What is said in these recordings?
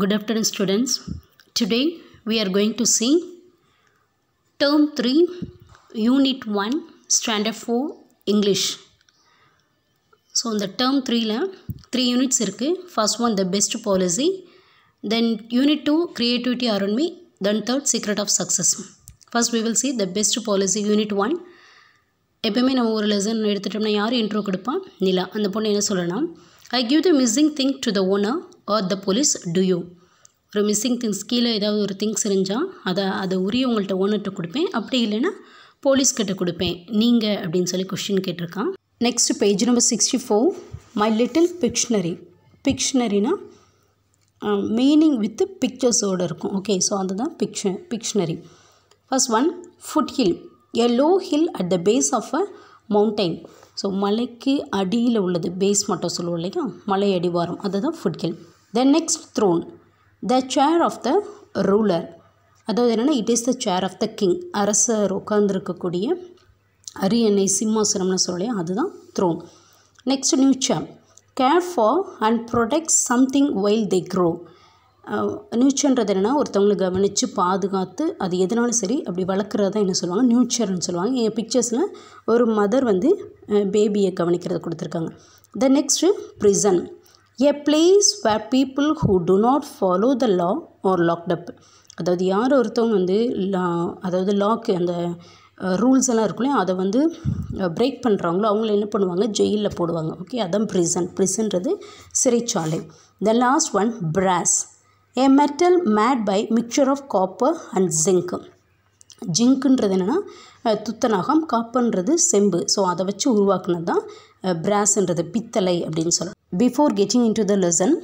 Good afternoon students. Today we are going to see term 3 unit 1 standard 4 English. So in the term 3 la 3 units இருக்கு. First one the best policy. Then unit 2 creativity around me. Then third secret of success. First we will see the best policy unit 1. எப்பயுமே நம்ம ஒரு lesson எடுத்துட்டோம்னா யார் intro கொடுப்பா நிலா அந்த பொண்ணு என்ன சொல்லலாம் I give the missing thing to the owner or the police do you ஒரு மிஸ்ஸிங் திங்ஸ் கீழே ஏதாவது ஒரு திங்ஸ் இருந்தால் அதை அதை உரிய உங்கள்கிட்ட ஓனர்கிட்ட கொடுப்பேன் அப்படி இல்லைன்னா போலீஸ்கிட்ட கொடுப்பேன் நீங்கள் அப்படின்னு சொல்லி கொஷின் கேட்டிருக்கான் next page number sixty four my little pictionary பிக்ஷனரினா மீனிங் வித் பிக்சர்ஸோடு இருக்கும் ஓகே ஸோ அதுதான் பிக்ஷ pictionary first one foothill a low hill at the base of a mountain so மலைக்கு அடியில் உள்ளது பேஸ் மட்டும் சொல்லுவோம் இல்லையா மலை அடிவாரம் அதுதான் foothill the next throne the chair of the ruler அதாவது என்னென்னா it is the chair of the king அரசர் உட்கார்ந்துருக்கக்கூடிய அரியணை சிம்மாசனம்னு சொல்லலையா அதுதான் throne next nurture care for and protect something while they grow நியூச்சர்ன்றது என்னென்னா ஒருத்தவங்களை கவனித்து பாதுகாத்து அது எதனாலும் சரி அப்படி வளர்க்குறது தான் என்ன சொல்லுவாங்க நியூச்சர்னு சொல்லுவாங்க என் பிக்சர்ஸில் ஒரு மதர் வந்து பேபியை கவனிக்கிறத கொடுத்துருக்காங்க the next prison a place where people who do not follow the law are locked up அதாவது யார் ஒருத்தவங்க வந்து லா அதாவது லாக்கு அந்த ரூல்ஸ் எல்லாம் இருக்கும் இல்லையா அதை வந்து பிரேக் பண்ணுறாங்களோ அவங்கள என்ன பண்ணுவாங்க ஜெயிலில் போடுவாங்க ஓகே அதான் ப்ரிசன் ப்ரிசன்றது சிறைச்சாலை the last one brass a metal made by mixture of copper and zinc ஜிங்க்குன்றது என்னென்னா துத்தநாகம் காப்பன்றது செம்பு ஸோ அதை வச்சு உருவாக்குனது தான் பிராஸ்ன்றது பித்தளை அப்படின்னு சொல்லலாம் before getting into the lesson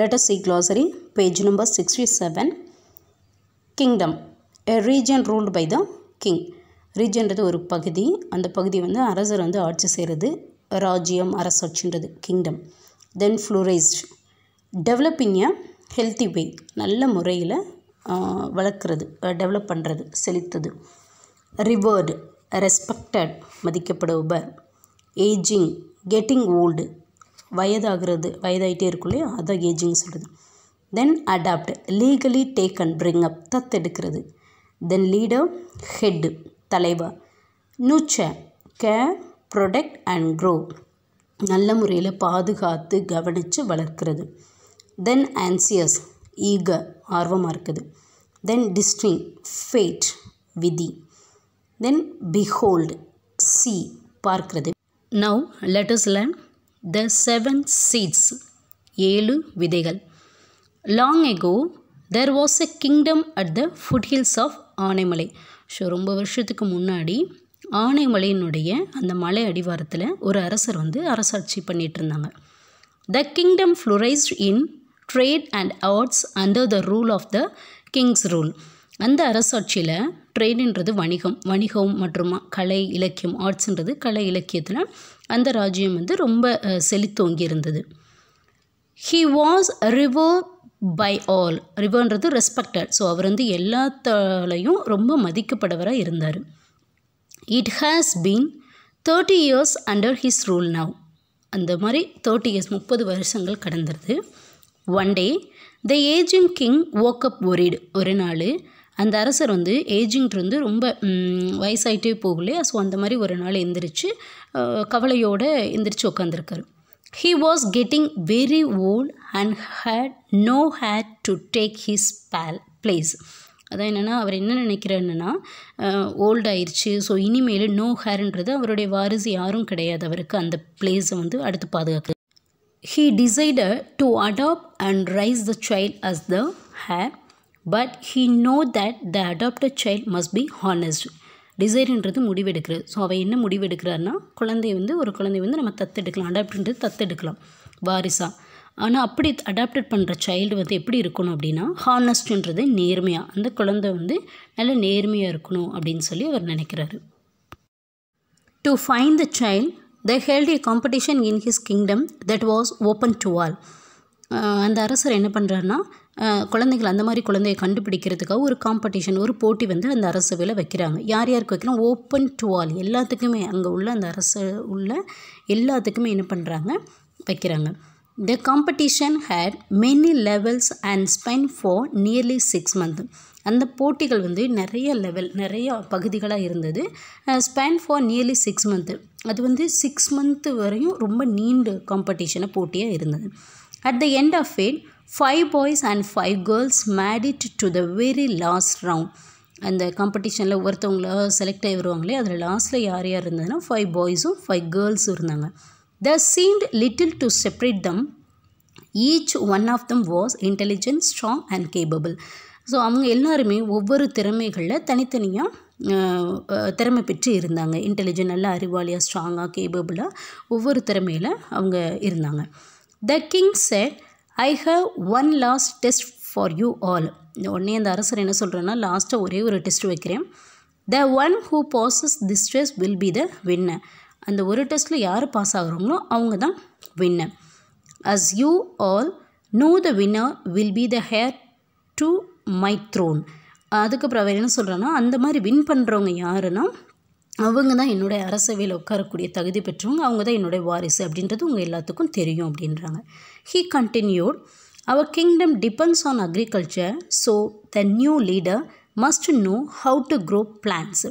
letter C glossary page number sixty seven kingdom a region ruled by the king ரீஜன்றது ஒரு பகுதி அந்த பகுதி வந்து அரசர் வந்து ஆட்சி செய்கிறது ராஜ்யம் அரசாட்சின்றது kingdom then flourished developing a a healthy way நல்ல முறையில் வளர்க்குறது டெவலப் பண்ணுறது செலுத்துது ரிவர்டு ரெஸ்பெக்டட் மதிக்கப்படுபவர் ஏஜிங் கெட்டிங் ஓல்டு வயதாகிறது வயதாகிட்டே இருக்கும் இல்லையா அதான் ஏஜிங் சொல்கிறது then adopt legally take and bring up தத்தெடுக்கிறது தென் லீடர் ஹெட்டு தலைவர் nurture care protect and grow நல்ல முறையில் பாதுகாத்து கவனித்து வளர்க்கிறது தென் ஆன்சியஸ் ஈக ஆர்வமாக இருக்குது தென் டிஸ்டிங் ஃபேட் விதி தென் பிஹோல்டு சி பார்க்கிறது Now let us learn the seven seeds. Yelu Videgal. Long ago, there was a kingdom at the of Anaimalai so ரொம்ப வருஷத்துக்கு முன்னாடி ஆனைமலையினுடைய அந்த மலை அடிவாரத்தில் ஒரு அரசர் வந்து அரசாட்சி பண்ணிகிட்டு இருந்தாங்க the kingdom flourished in trade and arts under the rule of the kings rule அந்த அரசாட்சியில் ட்ரேடுன்றது வணிகம் வணிகம் மற்றும் கலை இலக்கியம் ஆர்ட்ஸ்ன்றது கலை இலக்கியத்தில் அந்த ராஜ்யம் வந்து ரொம்ப செழித்தோங்கி இருந்தது he was revered by all ரிவர்ன்றது ரெஸ்பெக்டட் ஸோ அவர் வந்து எல்லாத்தாலையும் ரொம்ப மதிக்கப்படவராக இருந்தார் it has been thirty years under his rule now அந்த மாதிரி தேர்ட்டி இயர்ஸ் முப்பது வருஷங்கள் கடந்துருது one day the ageing king woke up worried ஒரு நாள் அந்த அரசர் வந்து ஏஜிங்ட் வந்து ரொம்ப வயசாகிட்டே போகலையா ஸோ அந்த மாதிரி ஒரு நாள் எந்திரிச்சு கவலையோடு எந்திரிச்சு உட்காந்துருக்காரு he was getting very old and had no had to take his pale place அதான் என்னென்னா அவர் என்ன நினைக்கிறாருன்னா ஓல்ட் ஆயிடுச்சு ஸோ இனிமேல் நோ ஹேர்ன்றது அவருடைய வாரிசு யாரும் கிடையாது அவருக்கு அந்த பிளேஸை வந்து அடுத்து பாதுகாக்க he decided to adopt and raise the child as the heir but he know that the adopted child must be honest டிசைர்ன்றது முடிவெடுக்கிறது ஸோ அவள் என்ன முடிவெடுக்கிறாருன்னா குழந்தைய வந்து ஒரு குழந்தைய வந்து நம்ம தத்தெடுக்கலாம் அடாப்டின்றது தத்தெடுக்கலாம் வாரிசாக ஆனால் அப்படி அடாப்டட் பண்ணுற சைல்டு வந்து எப்படி இருக்கணும் அப்படின்னா ஹானஸ்ட்ன்றது நேர்மையாக அந்த குழந்தை வந்து நல்ல நேர்மையாக இருக்கணும் அப்படின்னு சொல்லி அவர் நினைக்கிறாரு to find the child the held a competition in his kingdom that was open to all அந்த அரசர் என்ன பண்ணுறாருன்னா குழந்தைகள் அந்த மாதிரி குழந்தைய கண்டுபிடிக்கிறதுக்காக ஒரு காம்படிஷன் ஒரு போட்டி வந்து அந்த அரசவையில் வைக்கிறாங்க யார் யாருக்கு வைக்கிறோம் ஓப்பன் டு ஆல் எல்லாத்துக்குமே அங்கே உள்ள அந்த அரசு உள்ள எல்லாத்துக்குமே என்ன பண்ணுறாங்க வைக்கிறாங்க the competition had many levels and span for nearly six month அந்த போட்டிகள் வந்து நிறைய லெவல் நிறைய பகுதிகளாக இருந்தது span for nearly six month அது வந்து சிக்ஸ் மந்த்து வரையும் ரொம்ப நீண்ட காம்படிஷனை போட்டியாக இருந்தது at the end of it five boys and five girls made it to the very last round அந்த காம்படிஷனில் ஒருத்தவங்கள செலக்ட் ஆகிடுவாங்களே அதில் லாஸ்ட்டில் யார் யார் இருந்ததுன்னா ஃபைவ் பாய்ஸும் ஃபைவ் கேர்ள்ஸும் இருந்தாங்க the seemed little to separate them each one of them was intelligent strong and capable so அவங்க எல்லாருமே ஒவ்வொரு திறமைகளில் தனித்தனியாக திறமை பெற்று இருந்தாங்க இன்டெலிஜென்ட் நல்லா அறிவாளியாக ஸ்ட்ராங்காக கேபபிளாக ஒவ்வொரு திறமையில் அவங்க இருந்தாங்க the king said I have one last test for you all இந்த உடனே அந்த அரசர் என்ன சொல்கிறேன்னா லாஸ்ட்டாக ஒரே ஒரு டெஸ்ட் வைக்கிறேன் the one who passes this test will be the winner அந்த ஒரு டெஸ்ட்டில் யார் பாஸ் ஆகிறோங்களோ அவங்க தான் winner as you all know the winner will be the heir to my throne அதுக்கப்புறம் அவர் என்ன சொல்கிறேன்னா அந்த மாதிரி வின் பண்ணுறவங்க யாருன்னா அவங்க தான் என்னுடைய அரசவையில் உட்காரக்கூடிய தகுதி பெற்றவங்க அவங்க தான் என்னுடைய வாரிசு அப்படின்றது உங்கள் எல்லாத்துக்கும் தெரியும் அப்படின்றாங்க he continued our kingdom depends on agriculture so the new leader must know how to grow plants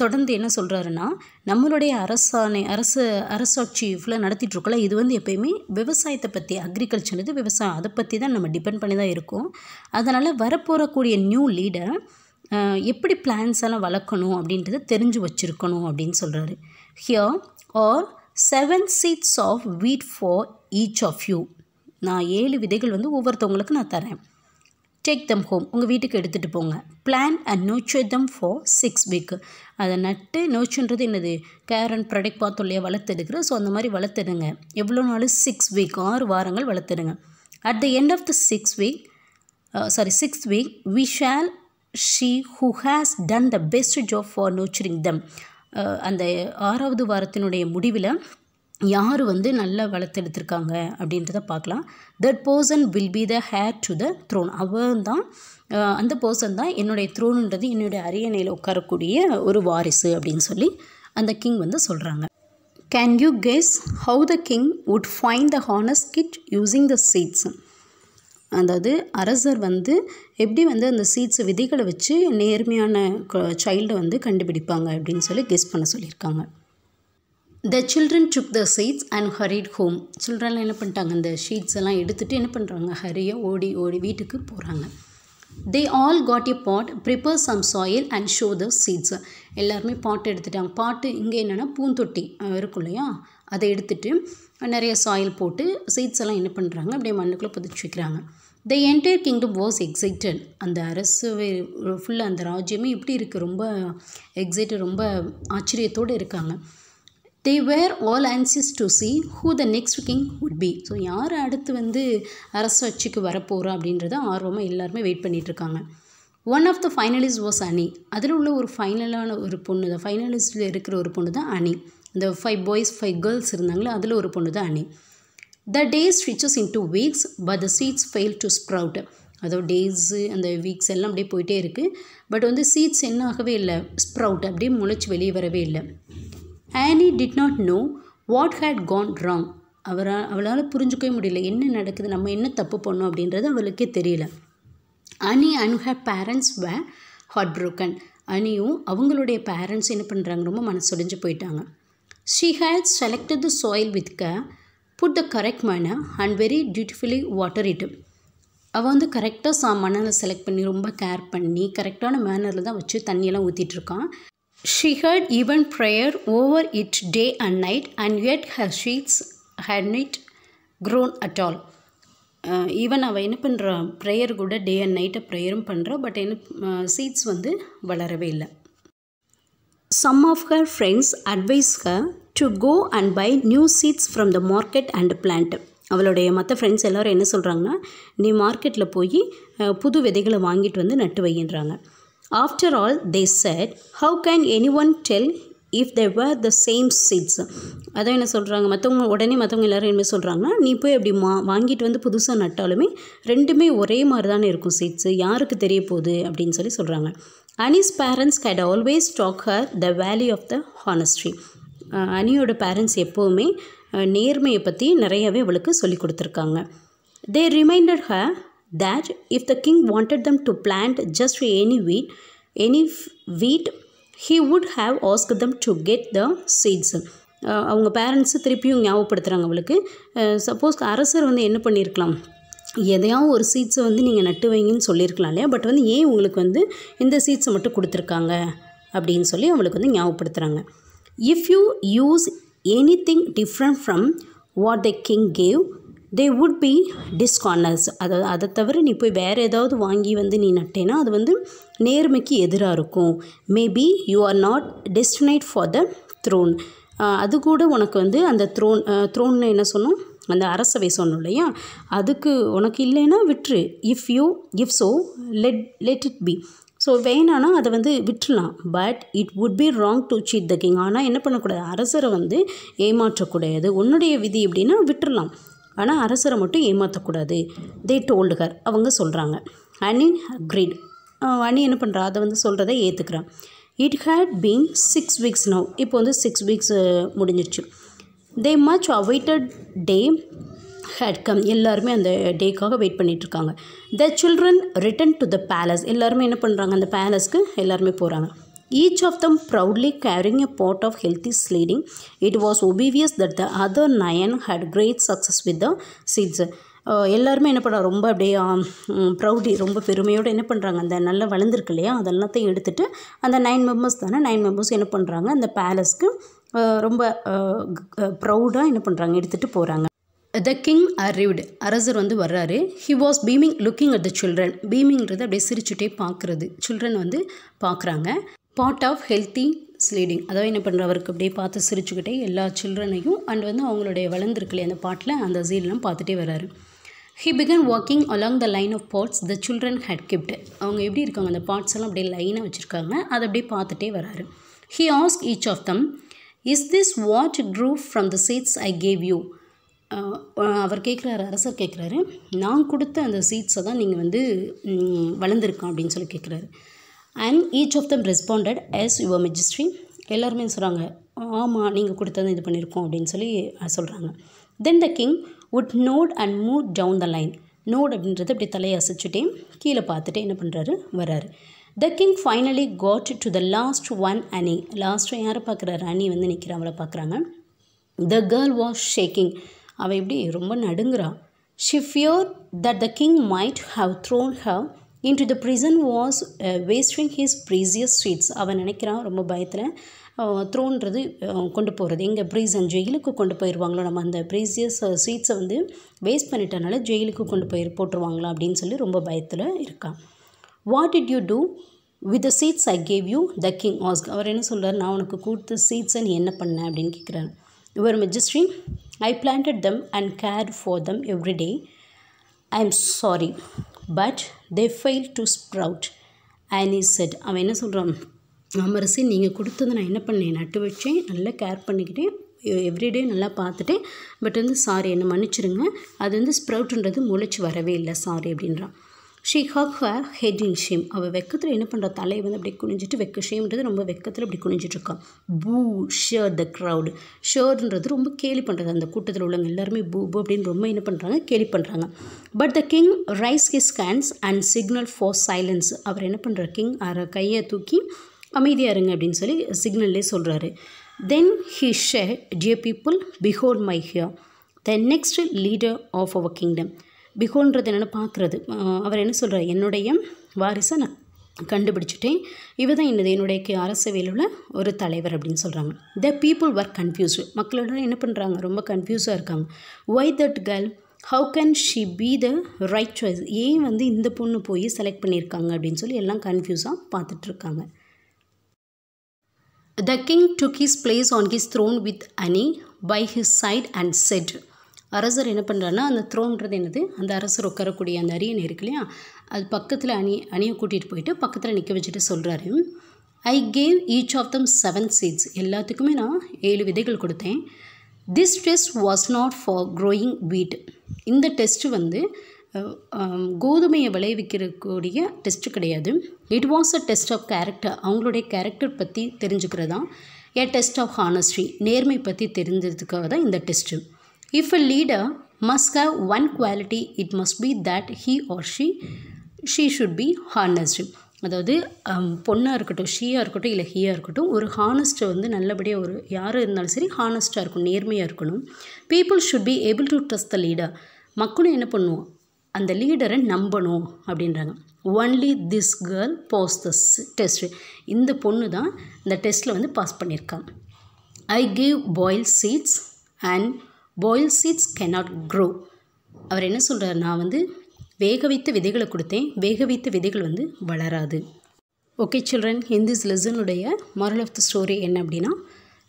தொடர்ந்து என்ன சொல்கிறாருன்னா நம்மளுடைய அரசாணை அரசு அரசாட்சி ஃபுல்லாக நடத்திட்டுருக்கோம்ல இது வந்து எப்போயுமே விவசாயத்தை பற்றி அக்ரிகல்ச்சர் இது விவசாயம் அதை பற்றி தான் நம்ம டிபெண்ட் பண்ணி தான் இருக்கோம் அதனால் வரப்போகக்கூடிய நியூ லீடர் எப்படி பிளான்ஸ் எல்லாம் வளர்க்கணும் அப்படின்றத தெரிஞ்சு வச்சுருக்கணும் அப்படின்னு சொல்கிறாரு here are seven seeds of wheat for each of you நான் ஏழு விதைகள் வந்து ஒவ்வொருத்தவங்களுக்கு நான் தரேன் டேக் தம் ஹோம் உங்கள் வீட்டுக்கு எடுத்துகிட்டு போங்க plant and nurture them for six week அதை நட்டு நோச்சுன்றது என்னது கேர் அண்ட் ப்ராடக்ட் பார்த்தோம் இல்லையா வளர்த்தெடுக்கிற ஸோ அந்த மாதிரி வளர்த்துடுங்க எவ்வளோ நாள் சிக்ஸ் வீக் ஆறு வாரங்கள் வளர்த்தெடுங்க at the end of the six week sorry six week we shall see who has done the best job for nurturing them அந்த ஆறாவது வாரத்தினுடைய முடிவில் யார் வந்து நல்லா வளர்த்தெடுத்திருக்காங்க அப்படின்றத பார்க்கலாம் that person will be the heir to the throne அவன் தான் uh, அந்த பர்சன் தான் என்னுடைய த்ரோனுன்றது என்னுடைய அரியணையில் உட்காரக்கூடிய ஒரு வாரிசு அப்படின்னு சொல்லி அந்த கிங் வந்து சொல்கிறாங்க can you guess how the king would find the honest kid using the சீட்ஸும் அதாவது அரசர் வந்து எப்படி வந்து அந்த சீட்ஸ் விதிகளை வச்சு நேர்மையான சைல்டை வந்து கண்டுபிடிப்பாங்க அப்படின்னு சொல்லி கெஸ் பண்ண சொல்லியிருக்காங்க the children took the seeds and hurried home சில்ட்ரன்லாம் என்ன பண்ணிட்டாங்க அந்த ஷீட்ஸ் எல்லாம் எடுத்துகிட்டு என்ன பண்ணுறாங்க ஹரியாக ஓடி ஓடி வீட்டுக்கு போகிறாங்க they all got a pot prepare some soil and sow the seeds எல்லாருமே பாட்டு எடுத்துட்டாங்க பாட்டு இங்கே என்னென்னா பூந்தொட்டி இருக்கும் இல்லையா அதை எடுத்துகிட்டு நிறைய சாயில் போட்டு சீட்ஸ் எல்லாம் என்ன பண்ணுறாங்க அப்படியே மண்ணுக்குள்ளே புதிச்சு வைக்கிறாங்க the entire kingdom was excited அந்த அரசு ஃபுல்லாக அந்த ராஜ்யமே இப்படி இருக்குது ரொம்ப எக்ஸைட்டட் ரொம்ப ஆச்சரியத்தோடு இருக்காங்க they were all anxious to see who the next king would be so யார் அடுத்து வந்து அரசு ஆட்சிக்கு வரப்போகிறா அப்படின்றத ஆர்வமாக எல்லாருமே வெயிட் பண்ணிகிட்ருக்காங்க one of the finalist was Annie அதில் உள்ள ஒரு ஃபைனலான ஒரு பொண்ணு தான் ஃபைனலிஸ்ட்டில் இருக்கிற ஒரு பொண்ணு தான் அனி இந்த ஃபைவ் பாய்ஸ் ஃபைவ் கேர்ள்ஸ் இருந்தாங்களோ அதில் ஒரு பொண்ணு தான் Annie the days stitches in two weeks but the seeds fail to sprout அதோ டேஸு அந்த வீக்ஸ் எல்லாம் அப்படியே போயிட்டே இருக்குது பட் வந்து சீட்ஸ் என்ன ஆகவே இல்லை ஸ்ப்ரவுட் அப்படியே முளைச்சி வெளியே வரவே இல்லை Annie did not know what had gone wrong அவரால் அவளால் புரிஞ்சுக்கவே முடியல என்ன நடக்குது நம்ம என்ன தப்பு பண்ணோம் அப்படின்றது அவளுக்கே தெரியல Annie and had parents were heart broken அனியும் அவங்களுடைய பேரண்ட்ஸ் என்ன பண்ணுறாங்க ரொம்ப மனசொடைஞ்சு போயிட்டாங்க She had selected the soil with care, put the correct manner and very dutifully water it. அவள் வந்து கரெக்டாக சா மணலை செலக்ட் பண்ணி ரொம்ப கேர் பண்ணி கரெக்டான மேனரில் தான் வச்சு தண்ணியெல்லாம் ஊற்றிட்டுருக்கான் she had even prayer over it day and night and yet her seeds had not grown at all even அவள் என்ன பண்ணுறான் ப்ரேயர் கூட டே அண்ட் நைட்டை ப்ரேயரும் பண்ணுறா பட் என்ன சீட்ஸ் வந்து வளரவே இல்லை some of her friends advised her to go and buy new seeds from the market and plant. அவளுடைய மற்ற ஃப்ரெண்ட்ஸ் எல்லோரும் என்ன சொல்கிறாங்கன்னா நீ மார்க்கெட்டில் போய் புது விதைகளை வாங்கிட்டு வந்து நட்டு வைகின்றாங்க after all they said how can any one tell if they were the same seeds அதான் என்ன சொல்கிறாங்க மற்றவங்க உடனே மற்றவங்க எல்லோரும் என்ன சொல்கிறாங்கன்னா நீ போய் அப்படி மா வாங்கிட்டு வந்து புதுசாக நட்டாலுமே ரெண்டுமே ஒரே மாதிரி தானே இருக்கும் சீட்ஸு யாருக்கு தெரிய போகுது அப்படின்னு சொல்லி சொல்கிறாங்க Annie's parents had always talk her the value of the honesty அனியோட பேரண்ட்ஸ் எப்போவுமே நேர்மையை பற்றி நிறையவே அவளுக்கு சொல்லி கொடுத்துருக்காங்க they reminder her that if the king wanted them to plant just any wheat any wheat he would have ask them to get the seeds அவங்க பேரண்ட்ஸு திருப்பியும் ஞாபகப்படுத்துகிறாங்க அவளுக்கு சப்போஸ் அரசர் வந்து என்ன பண்ணியிருக்கலாம் எதையாவது ஒரு சீட்ஸை வந்து நீங்கள் நட்டு வைங்கன்னு சொல்லியிருக்கலாம் இல்லையா பட் வந்து ஏன் உங்களுக்கு வந்து இந்த சீட்ஸை மட்டும் கொடுத்துருக்காங்க அப்படின்னு சொல்லி அவங்களுக்கு வந்து ஞாபகப்படுத்துகிறாங்க if you use any thing different from what the king gave they would be dishonours அதாவது அதை தவிர நீ போய் வேறு ஏதாவது வாங்கி வந்து நீ நட்டேன்னா அது வந்து நேர்மைக்கு எதிராக இருக்கும் maybe you are not destined for the throne அது கூட உனக்கு வந்து அந்த த்ரோன் த்ரோன்னு என்ன சொன்னோம் அந்த அரசவை சொன்னோம் இல்லையா அதுக்கு உனக்கு இல்லைன்னா விட்டுரு if you if so let let it be so வேணான்னா அதை வந்து விட்டுலாம் but it would be wrong to cheat the king ஆனால் என்ன பண்ணக்கூடாது அரசரை வந்து ஏமாற்றக்கூடாது உன்னுடைய விதி எப்படின்னா விட்டுடலாம் ஆனால் அரசரை மட்டும் ஏமாற்றக்கூடாது தே டோல்டு ஹர் அவங்க சொல்கிறாங்க அனி அக்ரீட் அனி என்ன பண்ணுறா அதை வந்து சொல்கிறத ஏற்றுக்கிறான் it had been six weeks now இப்போ வந்து சிக்ஸ் வீக்ஸ் முடிஞ்சிடுச்சு the much awaited day had come எல்லாருமே அந்த டேக்காக வெயிட் பண்ணிகிட்ருக்காங்க the children return to the palace எல்லாருமே என்ன பண்ணுறாங்க அந்த பேலஸ்க்கு எல்லாருமே போகிறாங்க each of them proudly carrying a pot of healthy ஸ்லீடிங் it was obvious that the other nine had great success with the seeds எல்லாருமே என்ன பண்ணுறாங்க ரொம்ப அப்படியே ப்ரௌடி um, um, ரொம்ப பெருமையோடு என்ன பண்ணுறாங்க அந்த நல்லா வளர்ந்துருக்கு இல்லையா அதெல்லாத்தையும் எடுத்துகிட்டு அந்த நைன் மெம்பர்ஸ் தானே நைன் மெம்பர்ஸ் என்ன பண்ணுறாங்க அந்த பேலஸ்க்கு ரொம்ப ப்ரௌடாக என்ன பண்ணுறாங்க எடுத்துகிட்டு போகிறாங்க த கிங் அரிவ்டு அரசர் வந்து வர்றாரு he was beaming looking at the children பீமிங்கிறது அப்படியே சிரிச்சுட்டே பார்க்குறது சில்ட்ரன் வந்து பார்க்குறாங்க பார்ட் ஆஃப் ஹெல்த்தி ஸ்லீடிங் அதாவது என்ன பண்ணுறவருக்கு அப்படியே பார்த்து சிரிச்சுக்கிட்டே எல்லா சில்ட்ரனையும் அண்ட் வந்து அவங்களுடைய வளர்ந்துருக்கலையே அந்த பாட்டில் அந்த சீலெலாம் பார்த்துட்டே வராரு he began walking along the line of pots the children held kept அவங்க எப்படி இருக்காங்க அந்த பாட்ஸ் எல்லாம் அப்படியே லைனாக வச்சுருக்காங்க அதை அப்படியே பார்த்துட்டே வராரு he ask each of them is this what grew from the seeds I gave you அவர் கேட்குறாரு அரசர் கேட்குறாரு நான் கொடுத்த அந்த சீட்ஸை தான் நீங்கள் வந்து வளர்ந்துருக்கான் அப்படின்னு சொல்லி கேட்குறாரு and each of them responded yes your majesty எல்லாருமே சொல்கிறாங்க ஆமாம் நீங்கள் கொடுத்தது இது பண்ணியிருக்கோம் அப்படின்னு சொல்லி சொல்கிறாங்க then the king would nod and move down the line nod அப்படின்றது அப்படி தலையை அசைச்சுட்டே கீழே பார்த்துட்டு என்ன பண்ணுறாரு வர்றாரு the king finally got to the last one Annie last யாரை பார்க்குற அணி வந்து நிற்கிறா அவளை பார்க்குறாங்க த கேர்ள் வாஸ் ஷேக்கிங் அவள் எப்படி ரொம்ப நடுங்குறாள் she feared that the king might have thrown her into the prison was wasting his precious sweets அவன் நினைக்கிறான் ரொம்ப பயத்தில் த்ரோன்றது கொண்டு போகிறது எங்கள் ப்ரீசன் ஜெயிலுக்கு கொண்டு போயிடுவாங்களோ நம்ம அந்த ப்ரீசியஸ் ஸ்வீட்ஸை வந்து வேஸ்ட் பண்ணிட்டனால ஜெயிலுக்கு கொண்டு போய் போட்டுருவாங்களா அப்படின்னு சொல்லி ரொம்ப பயத்தில் இருக்கான் what did you do with the seeds I gave you the king ask அவர் என்ன சொல்கிறார் நான் உனக்கு கொடுத்த சீட்ஸை நீ என்ன பண்ண அப்படின்னு கேட்குறாரு your majesty I planted them and care for them every day I am sorry but they fail to sprout and is said அவன் என்ன சொல்கிறான் அமரசி நீங்கள் கொடுத்தது நான் என்ன பண்ணேன் நட்டு வச்சேன் நல்லா கேர் பண்ணிக்கிட்டேன் எவ்ரிடே நல்லா பார்த்துட்டு பட் வந்து சாரி என்னை மன்னிச்சிருங்க அது வந்து ஸ்ப்ரவுட்ன்றது முளைச்சி வரவே இல்லை சாரி அப்படின்றான் she hung her head in shame அவள் வெக்கத்தில் என்ன பண்ணுற தலை வந்து அப்படியே குனிஞ்சிட்டு வெக்க ஷேம்ன்றது ரொம்ப வெக்கத்தில் அப்படி குனிஞ்சிட்ருக்கான் பூ ஷேர் த க்ரௌடு ஷேர்ன்றது ரொம்ப கேலி பண்ணுறது அந்த கூட்டத்தில் உள்ளவங்க எல்லாருமே பூ பூ அப்படின்னு ரொம்ப என்ன பண்ணுறாங்க கேலி பண்ணுறாங்க but the king raised his கேன்ஸ் அண்ட் சிக்னல் ஃபார் சைலன்ஸ் அவர் என்ன பண்ணுற கிங் அவரை கையை தூக்கி அமைதியாக இருங்க அப்படின்னு சொல்லி சிக்னல்லே சொல்கிறாரு then he said dear people behold my here the next leader of our kingdom பிகோன்றது என்னென்னு பார்க்குறது அவர் என்ன சொல்கிறார் என்னுடைய வாரிசை நான் கண்டுபிடிச்சிட்டேன் இவ தான் என்னது என்னுடைய அரசவையில் உள்ள ஒரு தலைவர் அப்படின்னு சொல்கிறாங்க த பீப்புள் வர் கன்ஃபியூஸ்டு மக்களோட என்ன பண்ணுறாங்க ரொம்ப கன்ஃபியூஸாக இருக்காங்க why that girl how can she be the right choice ஏன் வந்து இந்த பொண்ணு போய் செலக்ட் பண்ணியிருக்காங்க அப்படின்னு சொல்லி எல்லாம் கன்ஃபியூஸாக பார்த்துட்ருக்காங்க the king took his place on his throne with Annie by his side and said அரசர் என்ன பண்ணுறாருன்னா அந்த த்ரோன்றது என்னது அந்த அரசர் உட்காரக்கூடிய அந்த அரியணை இருக்கு இல்லையா அது பக்கத்தில் அணி அணியை கூட்டிகிட்டு போயிட்டு பக்கத்தில் நிற்க வச்சுட்டு சொல்கிறாரு I gave each of them seven seeds எல்லாத்துக்குமே நான் ஏழு விதைகள் கொடுத்தேன் this test was not for growing wheat இந்த டெஸ்ட்டு வந்து கோதுமையை விளைவிக்கிறக்கூடிய டெஸ்ட்டு கிடையாது it was a test of character அவங்களுடைய கேரக்டர் பற்றி தெரிஞ்சுக்கிறதா ஏ டெஸ்ட் ஆஃப் ஹானஸ்ட்ரி நேர்மை பற்றி தெரிஞ்சதுக்காக தான் இந்த test If a leader must have one quality, it must be that he or she she should be honest. அதாவது um, பொண்ணாக இருக்கட்டும் ஷீயாக இருக்கட்டும் இல்லை ஹீயாக இருக்கட்டும் ஒரு ஹானஸ்ட்டை வந்து நல்லபடியாக ஒரு யார் இருந்தாலும் சரி ஹானஸ்ட்டாக இருக்கும் நேர்மையாக இருக்கணும் people should be able to trust the leader மக்களும் என்ன பண்ணுவோம் அந்த லீடரை நம்பணும் அப்படின்றாங்க only this girl passed this test இந்த பொண்ணு தான் இந்த டெஸ்ட்டில் வந்து பாஸ் பண்ணியிருக்காங்க I give boiled seeds and boiled seeds cannot grow அவர் என்ன சொல்கிறார் நான் வந்து வேக வைத்த விதைகளை கொடுத்தேன் வேக வைத்த விதைகள் வந்து வளராது ஓகே சில்ட்ரன் இந்த திஸ் லெசனுடைய மாரல் ஆஃப் த ஸ்டோரி என்ன அப்படின்னா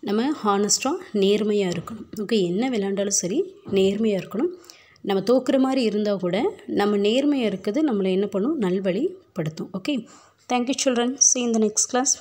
நம்ம ஹானஸ்ட்டாக நேர்மையாக இருக்கணும் ஓகே என்ன விளையாண்டாலும் சரி நேர்மையாக இருக்கணும் நம்ம தோக்குற மாதிரி இருந்தால் கூட நம்ம நேர்மையாக இருக்கிறது நம்மளை என்ன பண்ணும் நல்வழிப்படுத்தும் ஓகே தேங்க்யூ சில்ட்ரன் சி இந்த நெக்ஸ்ட் கிளாஸ்